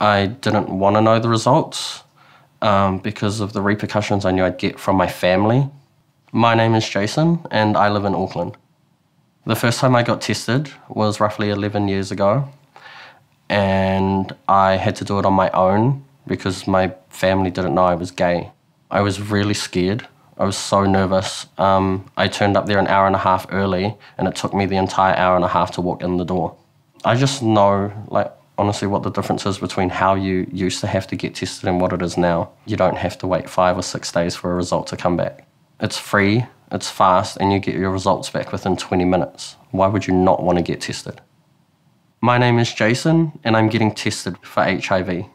I didn't want to know the results um, because of the repercussions I knew I'd get from my family. My name is Jason and I live in Auckland. The first time I got tested was roughly 11 years ago, and I had to do it on my own because my family didn't know I was gay. I was really scared. I was so nervous. Um, I turned up there an hour and a half early, and it took me the entire hour and a half to walk in the door. I just know, like, honestly what the difference is between how you used to have to get tested and what it is now. You don't have to wait five or six days for a result to come back. It's free, it's fast, and you get your results back within 20 minutes. Why would you not want to get tested? My name is Jason, and I'm getting tested for HIV.